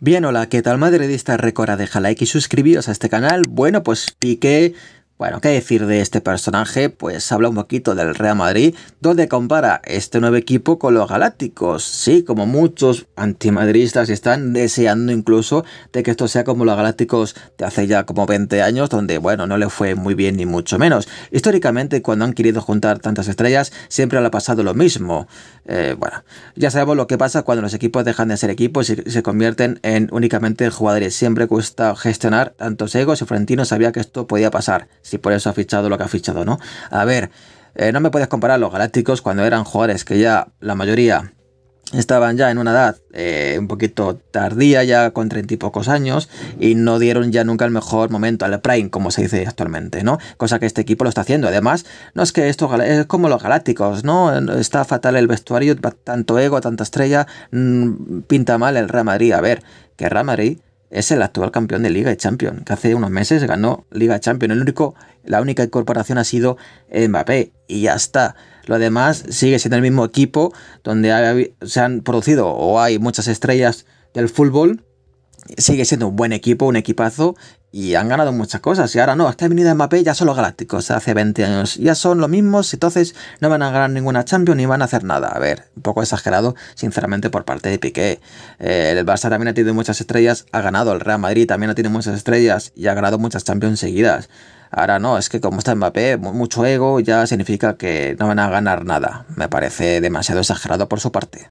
Bien, hola, ¿qué tal madridista Recuerda dejar like y suscribiros a este canal. Bueno, pues qué? bueno, ¿qué decir de este personaje? Pues habla un poquito del Real Madrid, donde compara este nuevo equipo con los Galácticos. Sí, como muchos antimadridistas están deseando incluso de que esto sea como los Galácticos de hace ya como 20 años, donde, bueno, no le fue muy bien ni mucho menos. Históricamente, cuando han querido juntar tantas estrellas, siempre le ha pasado lo mismo. Eh, bueno, ya sabemos lo que pasa cuando los equipos dejan de ser equipos y se convierten en únicamente jugadores. Siempre cuesta gestionar tantos egos y Florentino sabía que esto podía pasar, si por eso ha fichado lo que ha fichado, ¿no? A ver, eh, no me puedes comparar los Galácticos cuando eran jugadores que ya la mayoría estaban ya en una edad eh, un poquito tardía, ya con treinta y pocos años, y no dieron ya nunca el mejor momento al Prime, como se dice actualmente, ¿no? Cosa que este equipo lo está haciendo. Además, no es que esto es como los galácticos, ¿no? Está fatal el vestuario, tanto ego, tanta estrella, mm, pinta mal el Real A ver, que Real es el actual campeón de Liga de Champions, que hace unos meses ganó Liga y Champions. El único, la única incorporación ha sido Mbappé y ya está. Lo demás sigue siendo el mismo equipo donde se han producido o hay muchas estrellas del fútbol sigue siendo un buen equipo, un equipazo, y han ganado muchas cosas. Y ahora no, hasta venido Mbappé ya son los Galácticos hace 20 años. Ya son los mismos, entonces no van a ganar ninguna Champions ni van a hacer nada. A ver, un poco exagerado, sinceramente, por parte de Piqué. Eh, el Barça también ha tenido muchas estrellas, ha ganado. El Real Madrid también ha tenido muchas estrellas y ha ganado muchas Champions seguidas. Ahora no, es que como está Mbappé, mucho ego ya significa que no van a ganar nada. Me parece demasiado exagerado por su parte.